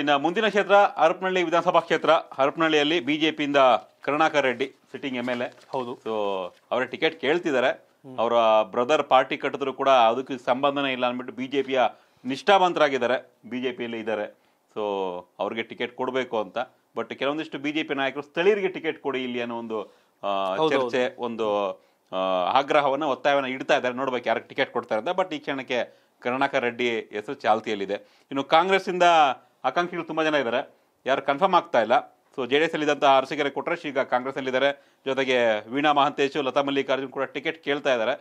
ಇನ್ನು ಮುಂದಿನ ಕ್ಷೇತ್ರ ಹರಪನಹಳ್ಳಿ ವಿಧಾನಸಭಾ ಕ್ಷೇತ್ರ ಹರಪನಹಳ್ಳಿಯಲ್ಲಿ ಬಿಜೆಪಿಯಿಂದ Karunakar Reddy sitting M L A ಹೌದು ಸೊ ಅವರ ಟಿಕೆಟ್ ಕೇಳ್ತಿದ್ದಾರೆ ಅವರ ಬ್ರದರ್ ಪಾರ್ಟಿ ಕಟ್ಟಿದ್ರು ಕೂಡ ಅದಕ್ಕೆ ಸಂಬಂಧನೇ ಇಲ್ಲ ಅಂದ್ಬಿಟ್ಟು ಬಿಜೆಪಿಯ ನಿಷ್ಠಾವಂತರಾಗಿದ್ದಾರೆ ಬಿಜೆಪಿಯಲ್ಲಿ ಇದ್ದಾರೆ ಸೊ ಅವ್ರಿಗೆ ಟಿಕೆಟ್ ಕೊಡಬೇಕು ಅಂತ ಬಟ್ ಕೆಲವೊಂದಿಷ್ಟು ಬಿಜೆಪಿ ನಾಯಕರು ಸ್ಥಳೀಯರಿಗೆ ಟಿಕೆಟ್ ಕೊಡಿ ಇಲ್ಲಿ ಅನ್ನೋ ಒಂದು ಚರ್ಚೆ ಒಂದು ಆಗ್ರಹವನ್ನು ಒತ್ತಾಯವನ್ನು ಇಡ್ತಾ ಇದ್ದಾರೆ ನೋಡ್ಬೇಕು ಯಾರಿಗೆ ಟಿಕೆಟ್ ಕೊಡ್ತಾರೆ ಅಂತ ಬಟ್ ಈ ಕ್ಷಣಕ್ಕೆ ಕರುಣಾಕರ್ ರೆಡ್ಡಿ ಹೆಸರು ಚಾಲ್ತಿಯಲ್ಲಿದೆ ಇನ್ನು ಕಾಂಗ್ರೆಸ್ಸಿಂದ ಆಕಾಂಕ್ಷಿಗಳು ತುಂಬ ಜನ ಇದ್ದಾರೆ ಯಾರು ಕನ್ಫರ್ಮ್ ಆಗ್ತಾ ಇಲ್ಲ ಸೊ ಜೆ ಡಿ ಎಸ್ ಅಲ್ಲಿದ್ದಂಥ ಈಗ ಕೊಟ್ರೇಶ್ ಈಗ ಕಾಂಗ್ರೆಸ್ನಲ್ಲಿದ್ದಾರೆ ಜೊತೆಗೆ ವೀಣಾ ಮಹಾಂತೇಶು ಲತಾ ಮಲ್ಲಿಕಾರ್ಜುನ್ ಕೂಡ ಟಿಕೆಟ್ ಕೇಳ್ತಾ ಇದ್ದಾರೆ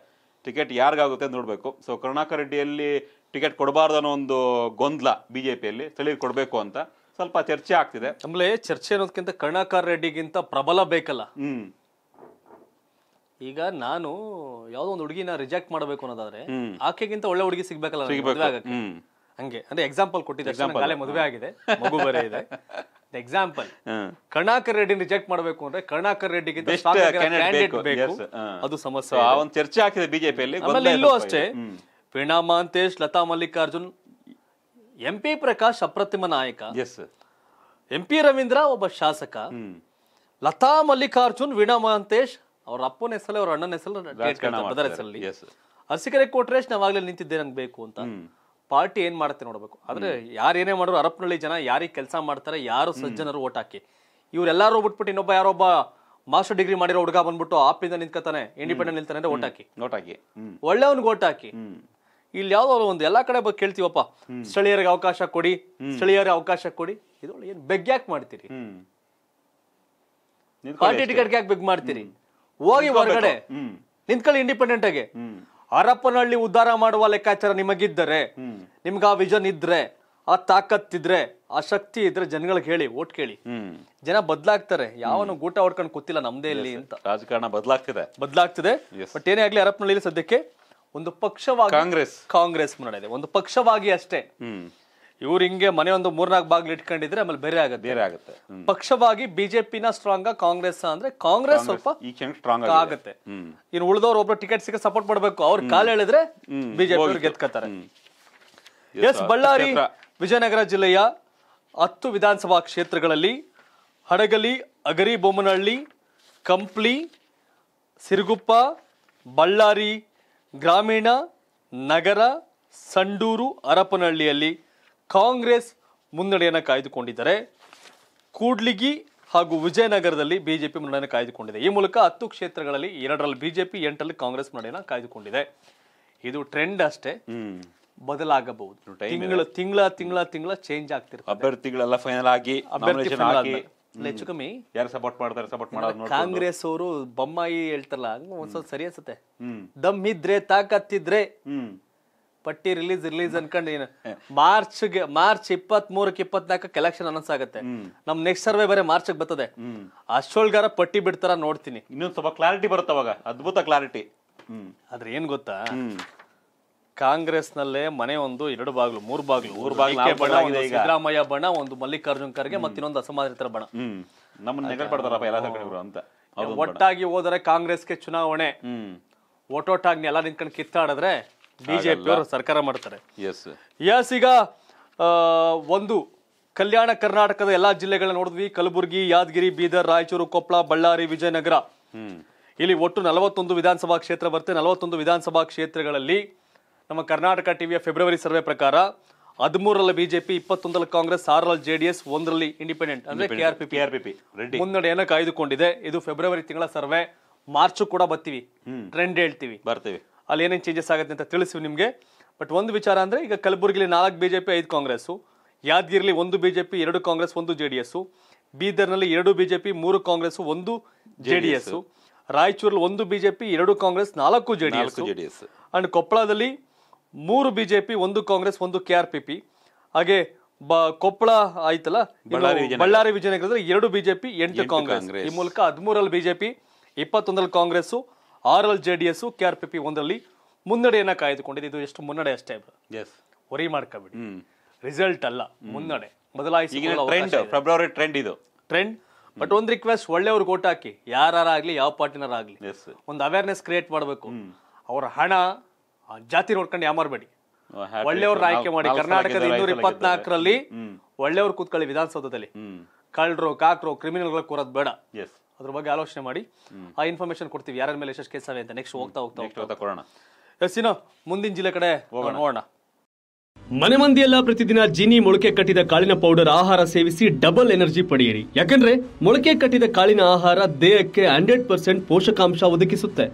ಟಿಕೆಟ್ ಯಾರಿಗಾಗುತ್ತೆ ಅಂತ ನೋಡಬೇಕು ಸೊ ಕರುಣಾಕರ್ ರೆಡ್ಡಿಯಲ್ಲಿ ಟಿಕೆಟ್ ಕೊಡಬಾರ್ದು ಅನ್ನೋ ಒಂದು ಗೊಂದಲ ಬಿಜೆಪಿಯಲ್ಲಿ ಜೆ ಪಿಯಲ್ಲಿ ಕೊಡಬೇಕು ಅಂತ ಸ್ವಲ್ಪ ಚರ್ಚೆ ಆಗ್ತಿದೆ ಆಮೇಲೆ ಚರ್ಚೆ ಅನ್ನೋದಕ್ಕಿಂತ ಕರುಣಾಕರ್ ರೆಡ್ಡಿಗಿಂತ ಪ್ರಬಲ ಬೇಕಲ್ಲ ಹ್ಮ್ ಈಗ ನಾನು ಯಾವ್ದೋ ಒಂದು ಹುಡುಗಿನ ರಿಜೆಕ್ಟ್ ಮಾಡಬೇಕು ಅನ್ನೋದಾದ್ರೆ ಆಕೆಗಿಂತ ಒಳ್ಳೆ ಹುಡುಗಿ ಸಿಗ್ಬೇಕಲ್ಲ ಸಿಗ್ಬೇಕು. ಹಂಗೆ ಅಂದ್ರೆ ಎಕ್ಸಾಂಪಲ್ ಕೊಟ್ಟಿದ್ದೆ ಎಕ್ಸಾಂಪಲ್ ಮದುವೆ ಆಗಿದೆ ಮಗು ಬರೇ ಇದೆ ಎಕ್ಸಾಂಪಲ್ ಕರ್ಣಾಕರ್ ರೆಡ್ಡಿ ರಿಜೆಕ್ಟ್ ಮಾಡಬೇಕು ಅಂದ್ರೆ ಕರ್ಣಾಕರ್ ರೆಡ್ಡಿಗೆ ಅದು ಸಮಸ್ಯೆ ಆ ಒಂದು ಚರ್ಚೆ ಹಾಕಿದೆ ಅಲ್ಲಿ ಇಲ್ಲೂ ಅಷ್ಟೇ ವೀಣಾ ಮಹಾಂತೇಶ್ ಲತಾ ಮಲ್ಲಿಕಾರ್ಜುನ್ ಎಂ ಪಿ ಪ್ರಕಾಶ್ ಅಪ್ರತಿಮ ನಾಯಕ ಎಂ ಪಿ ರವೀಂದ್ರ ಒಬ್ಬ ಶಾಸಕ ಲತಾ ಮಲ್ಲಿಕಾರ್ಜುನ್ ವೀಣಾ ಮಹಾಂತೇಶ್ ಅವ್ರ ಅಪ್ಪನ ಹೆಸರಲ್ಲಿ ಅವ್ರ ಅಣ್ಣನ ಹೆಸರಲ್ಲಿ ಅದರ ಹೆಸರಲ್ಲಿ ಕೋಟ್ರೇಶ್ ನಾವಾಗಲೇ ನಿಂತಿದ್ದೆ ನಂಗೆ ಬೇಕು ಅಂತ ಪಾರ್ಟಿ ಏನು ಮಾಡುತ್ತೆ ನೋಡಬೇಕು ಯಾರು ಏನೇ ಮಾಡ್ರು ಅರಪ್ಪನಹಳ್ಳಿ ಜನ ಯಾರಿಗೆ ಕೆಲಸ ಮಾಡ್ತಾರೆ ಯಾರು ಸಜ್ಜನರು ಓಟ್ ಹಾಕಿ ಇವರೆಲ್ಲರೂ ಬಿಟ್ಬಿಟ್ಟು ಇನ್ನೊಬ್ಬ ಯಾರೊಬ್ಬ ಮಾಸ್ಟರ್ ಡಿಗ್ರಿ ಮಾಡಿರೋ ಹುಡುಗ ಬಂದ್ಬಿಟ್ಟು ಆಪಿಂದ ನಿಂತ್ಕತಾನೆ ಇಂಡಿಪೆಂಡೆಂಟ್ ನಿಲ್ತಾನೆ ಅಂದ್ರೆ ಓಟ್ ಹಾಕಿ ನೋಟ್ ಹಾಕಿ ಒಳ್ಳೆಯವನ್ಗೆ ಓಟ್ ಹಾಕಿ ಇಲ್ಲಿ ಯಾವ್ದೋ ಒಂದು ಎಲ್ಲಾ ಕಡೆ ಬಗ್ಗೆ ಕೇಳ್ತೀವಪ್ಪ ಸ್ಥಳೀಯರಿಗೆ ಅವಕಾಶ ಕೊಡಿ ಸ್ಥಳೀಯರಿಗೆ ಅವಕಾಶ ಕೊಡಿ ಇದು ಏನ್ ಬೆಗ್ ಯಾಕೆ ಮಾಡ್ತೀರಿ ಪಾರ್ಟಿ ಟಿಕೆಟ್ ಯಾಕೆ ಬೆಗ್ ಮಾಡ್ತೀರಿ ಹೋಗಿ ಹೊರಗಡೆ ನಿಂತ್ಕೊಳ್ಳಿ ಇಂಡಿಪೆಂಡೆಂಟ್ ಆಗಿ ಹರಪ್ಪನಹಳ್ಳಿ ಉದ್ಧಾರ ಮಾಡುವ ಲೆಕ್ಕಾಚಾರ ನಿಮಗಿದ್ದರೆ ನಿಮ್ಗೆ ಆ ವಿಜನ್ ಇದ್ರೆ ಆ ಇದ್ರೆ ಆ ಶಕ್ತಿ ಇದ್ರೆ ಜನಗಳಿಗೆ ಹೇಳಿ ಓಟ್ ಕೇಳಿ ಜನ ಬದಲಾಗ್ತಾರೆ ಯಾವನು ಗೂಟ ಹೊಡ್ಕೊಂಡು ಕೂತಿಲ್ಲ ನಮ್ದೇ ಇಲ್ಲಿ ಅಂತ ರಾಜಕಾರಣ ಬದಲಾಗ್ತಿದೆ ಬದಲಾಗ್ತಿದೆ ಬಟ್ ಏನೇ ಆಗ್ಲಿ ಹರಪನಹಳ್ಳಿ ಸದ್ಯಕ್ಕೆ ಒಂದು ಪಕ್ಷವಾಗಿ ಕಾಂಗ್ರೆಸ್ ಕಾಂಗ್ರೆಸ್ ಮುನ್ನಡೆ ಒಂದು ಪಕ್ಷವಾಗಿ ಅಷ್ಟೇ ಇವ್ರು ಹಿಂಗೆ ಮನೆ ಒಂದು ಮೂರ್ನಾಲ್ಕು ಬಾಗಿಲು ಇಟ್ಕೊಂಡಿದ್ರೆ ಆಮೇಲೆ ಬೇರೆ ಆಗುತ್ತೆ ಬೇರೆ ಆಗುತ್ತೆ ಪಕ್ಷವಾಗಿ ಬಿಜೆಪಿನ ಸ್ಟ್ರಾಂಗ್ ಕಾಂಗ್ರೆಸ್ ಅಂದ್ರೆ ಕಾಂಗ್ರೆಸ್ ಸ್ವಲ್ಪ ಸ್ಟ್ರಾಂಗ್ ಆಗುತ್ತೆ ಇನ್ನು ಉಳಿದವ್ರು ಒಬ್ರು ಟಿಕೆಟ್ ಸಿಕ್ಕ ಸಪೋರ್ಟ್ ಮಾಡ್ಬೇಕು ಅವ್ರ ಕಾಲ್ ಹೇಳಿದ್ರೆ ಬಿಜೆಪಿ ಗೆದ್ಕೋತಾರೆ ಎಸ್ ಬಳ್ಳಾರಿ ವಿಜಯನಗರ ಜಿಲ್ಲೆಯ ಹತ್ತು ವಿಧಾನಸಭಾ ಕ್ಷೇತ್ರಗಳಲ್ಲಿ ಹಡಗಲಿ ಅಗರಿ ಬೊಮ್ಮನಹಳ್ಳಿ ಕಂಪ್ಲಿ ಸಿರುಗುಪ್ಪ ಬಳ್ಳಾರಿ ಗ್ರಾಮೀಣ ನಗರ ಸಂಡೂರು ಹರಪನಹಳ್ಳಿಯಲ್ಲಿ ಕಾಂಗ್ರೆಸ್ ಮುನ್ನಡೆಯನ್ನು ಕಾಯ್ದುಕೊಂಡಿದ್ದಾರೆ ಕೂಡ್ಲಿಗಿ ಹಾಗೂ ವಿಜಯನಗರದಲ್ಲಿ ಬಿಜೆಪಿ ಮುನ್ನಡೆಯನ್ನು ಕಾಯ್ದುಕೊಂಡಿದೆ ಈ ಮೂಲಕ ಹತ್ತು ಕ್ಷೇತ್ರಗಳಲ್ಲಿ ಎರಡರಲ್ಲಿ ಬಿಜೆಪಿ ಎಂಟರಲ್ಲಿ ಕಾಂಗ್ರೆಸ್ ಮುನ್ನಡೆಯನ್ನು ಕಾಯ್ದುಕೊಂಡಿದೆ ಇದು ಟ್ರೆಂಡ್ ಅಷ್ಟೇ ಬದಲಾಗಬಹುದು ತಿಂಗಳ ತಿಂಗಳ ತಿಂಗಳ ತಿಂಗಳ ಚೇಂಜ್ ಆಗ್ತಿರ್ತದೆ ಅಭ್ಯರ್ಥಿಗಳೆಲ್ಲ ಫೈನಲ್ ಆಗಿ ಅಭ್ಯರ್ಥಿಗಳಾಗಿ ಹೆಚ್ಚು ಕಮ್ಮಿ ಯಾರು ಸಪೋರ್ಟ್ ಮಾಡ್ತಾರೆ ಸಪೋರ್ಟ್ ಮಾಡೋದು ಕಾಂಗ್ರೆಸ್ ಅವರು ಬೊಮ್ಮಾಯಿ ಹೇಳ್ತಾರಲ್ಲ ಒಂದ್ಸಲ ಸರಿ ಅನ್ಸುತ್ತೆ ದಮ್ ಇದ್ರೆ ತಾಕತ್ತಿದ್ರೆ ಪಟ್ಟಿ ರಿಲೀಸ್ ರಿಲೀಸ್ ಅನ್ಕೊಂಡು ಏನು ಮಾರ್ಚ್ಗೆ ಮಾರ್ಚ್ ಇಪ್ಪತ್ ಮೂರಕ್ಕೆ ಇಪ್ಪತ್ನಾಲ್ಕಕ್ಕೆ ಎಲೆಕ್ಷನ್ ಅನೌನ್ಸ್ ಆಗುತ್ತೆ ನಮ್ ನೆಕ್ಸ್ಟ್ ಸರ್ವೆ ಬರೀ ಮಾರ್ಚ್ ಬರ್ತದೆ ಅಷ್ಟೊಳ್ಗಾರ ಪಟ್ಟಿ ಬಿಡ್ತಾರ ನೋಡ್ತೀನಿ ಇನ್ನೊಂದ್ ಸ್ವಲ್ಪ ಕ್ಲಾರಿಟಿ ಬರುತ್ತೆ ಅವಾಗ ಅದ್ಭುತ ಕ್ಲಾರಿಟಿ ಆದ್ರೆ ಏನ್ ಗೊತ್ತಾ ಕಾಂಗ್ರೆಸ್ನಲ್ಲೇ ಮನೆ ಒಂದು ಎರಡು ಬಾಗ್ಲು ಮೂರು ಬಾಗ್ಲು ಮೂರು ಬಾಗ್ಲು ಬಣ ಒಂದು ಸಿದ್ದರಾಮಯ್ಯ ಬಣ ಒಂದು ಮಲ್ಲಿಕಾರ್ಜುನ್ ಖರ್ಗೆ ಮತ್ತೆ ಇನ್ನೊಂದು ಬಣ ಅಂತ ಒಟ್ಟಾಗಿ ಹೋದರೆ ಗೆ ಚುನಾವಣೆ ಒಟ್ಟೊಟ್ಟಾಗಿ ಎಲ್ಲ ನಿಂತ್ಕೊಂಡು ಕಿತ್ತಾಡಿದ್ರೆ ಅವರು ಸರ್ಕಾರ ಮಾಡ್ತಾರೆ ಎಸ್ ಈಗ ಒಂದು ಕಲ್ಯಾಣ ಕರ್ನಾಟಕದ ಎಲ್ಲಾ ಜಿಲ್ಲೆಗಳನ್ನ ನೋಡಿದ್ವಿ ಕಲಬುರಗಿ ಯಾದಗಿರಿ ಬೀದರ್ ರಾಯಚೂರು ಕೊಪ್ಪಳ ಬಳ್ಳಾರಿ ವಿಜಯನಗರ ಇಲ್ಲಿ ಒಟ್ಟು ನಲವತ್ತೊಂದು ವಿಧಾನಸಭಾ ಕ್ಷೇತ್ರ ಬರುತ್ತೆ ನಲವತ್ತೊಂದು ವಿಧಾನಸಭಾ ಕ್ಷೇತ್ರಗಳಲ್ಲಿ ನಮ್ಮ ಕರ್ನಾಟಕ ಟಿವಿಯ ಫೆಬ್ರವರಿ ಸರ್ವೆ ಪ್ರಕಾರ ಹದಿಮೂರರಲ್ಲಿ ಬಿಜೆಪಿ ಇಪ್ಪತ್ತೊಂದರಲ್ಲಿ ಕಾಂಗ್ರೆಸ್ ಆರರಲ್ಲಿ ಜೆಡಿಎಸ್ ಒಂದರಲ್ಲಿ ಇಂಡಿಪೆಂಡೆಂಟ್ ಅಂದ್ರೆ ಕೆಆರ್ಪಿ ಪಿ ಮುನ್ನಡೆಯನ್ನು ಕಾಯ್ದುಕೊಂಡಿದೆ ಇದು ಫೆಬ್ರವರಿ ತಿಂಗಳ ಸರ್ವೆ ಮಾರ್ಚ್ ಕೂಡ ಬರ್ತೀವಿ ಟ್ರೆಂಡ್ ಹೇಳ್ತೀವಿ ಬರ್ತೀವಿ ಅಲ್ಲಿ ಏನೇನು ಚೇಂಜಸ್ ಆಗುತ್ತೆ ಅಂತ ತಿಳಿಸಿವಿ ನಿಮಗೆ ಬಟ್ ಒಂದು ವಿಚಾರ ಅಂದ್ರೆ ಈಗ ಕಲಬುರಗಿಲಿ ನಾಲ್ಕು ಬಿಜೆಪಿ ಐದು ಕಾಂಗ್ರೆಸ್ ಯಾದಗಿರಿಲಿ ಒಂದು ಬಿಜೆಪಿ ಎರಡು ಕಾಂಗ್ರೆಸ್ ಒಂದು ಜೆಡಿಎಸ್ ಬೀದರ್ನಲ್ಲಿ ಎರಡು ಬಿಜೆಪಿ ಮೂರು ಕಾಂಗ್ರೆಸ್ ಒಂದು ಜೆಡಿಎಸ್ ರಾಯಚೂರಲ್ಲಿ ಒಂದು ಬಿಜೆಪಿ ಎರಡು ಕಾಂಗ್ರೆಸ್ ನಾಲ್ಕು ಜೆಡಿಎಸ್ ಅಂಡ್ ಕೊಪ್ಪಳದಲ್ಲಿ ಮೂರು ಬಿಜೆಪಿ ಒಂದು ಕಾಂಗ್ರೆಸ್ ಒಂದು ಕೆ ಆರ್ ಪಿ ಪಿ ಹಾಗೆ ಬ ಕೊಪ್ಪಳ ಆಯ್ತಲ್ಲ ಬಳ್ಳಾರಿ ವಿಜಯನಗರದಲ್ಲಿ ಎರಡು ಬಿಜೆಪಿ ಎಂಟು ಕಾಂಗ್ರೆಸ್ ಈ ಮೂಲಕ ಹದಿಮೂರಲ್ಲಿ ಬಿಜೆಪಿ ಇಪ್ಪತ್ತೊಂದರಲ್ಲಿ ಕಾಂಗ್ರೆಸ್ ಆರಲ್ಲಿ J D S K R P P ಒಂದರಲ್ಲಿ ಮುನ್ನಡೆಯನ್ನ ಕಾಯ್ದುಕೊಂಡಿದೆ ಇದು ಎಷ್ಟು ಮುನ್ನಡೆ ಅಷ್ಟೇ ಎಸ್ ಹೊರಿ ಮಾಡ್ಕೋಬೇಡಿ ರಿಸಲ್ಟ್ ಅಲ್ಲ ಮುನ್ನಡೆ ಬದಲಾಯಿಸಿ ಫೆಬ್ರವರಿ ಟ್ರೆಂಡ್ ಇದು ಟ್ರೆಂಡ್ ಬಟ್ ಒಂದ್ ರಿಕ್ವೆಸ್ಟ್ ಒಳ್ಳೆಯವ್ರು ಓಟ್ ಹಾಕಿ ಯಾರಾಗ್ಲಿ ಯಾವ ಪಾರ್ಟಿನರಾಗ್ಲಿ ಒಂದು ಅವೇರ್ನೆಸ್ ಕ್ರಿಯೇಟ್ ಮಾಡಬೇಕು ಅವರ ಹಣ ಜಾತಿ ನೋಡ್ಕೊಂಡು ಯಾಮಾರಬೇಡಿ ಒಳ್ಳೆಯವ್ರನ್ನ ಆಯ್ಕೆ ಮಾಡಿ ಕರ್ನಾಟಕದ ಇನ್ನೂರ ಇಪ್ಪತ್ನಾಲ್ಕರಲ್ಲಿ ಒಳ್ಳೆಯವ್ರು ಕೂತ್ಕೊಳ್ಳಿ ವಿಧಾನಸೌಧದಲ್ಲಿ ಕಳ್ಳರು ಕಾಕ್ರು ಕ್ರಿಮಿನಲ್ಗಳು ಕೂರೋದು ಬೇಡ ಅದ್ರ ಬಗ್ಗೆ ಆಲೋಚನೆ ಮಾಡಿ ಆ ಇನ್ಫಾರ್ಮೇಶನ್ ಕೊಡ್ತೀವಿ ಯಾರ ಮೇಲೆ ಯಶಸ್ ಕೇಸ್ ಅಂತ ನೆಕ್ಸ್ಟ್ ಹೋಗ್ತಾ ಹೋಗ್ತಾ ಹೋಗ್ತಾ ಮುಂದಿನ ಜಿಲ್ಲೆ ಕಡೆ ಹೋಗೋಣ ನೋಡೋಣ ಮನೆ ಮಂದಿಯೆಲ್ಲ ಪ್ರತಿದಿನ ಜಿನಿ ಮೊಳಕೆ ಕಟ್ಟಿದ ಕಾಳಿನ ಪೌಡರ್ ಆಹಾರ ಸೇವಿಸಿ ಡಬಲ್ ಎನರ್ಜಿ ಪಡೆಯಿರಿ ಯಾಕಂದ್ರೆ ಮೊಳಕೆ ಕಟ್ಟಿದ ಕಾಳಿನ ಆಹಾರ ದೇಹಕ್ಕೆ ಹಂಡ್ರೆಡ್ ಪರ್ಸೆಂಟ್ ಪೋಷಕಾಂಶ ಒದಗಿಸುತ್ತೆ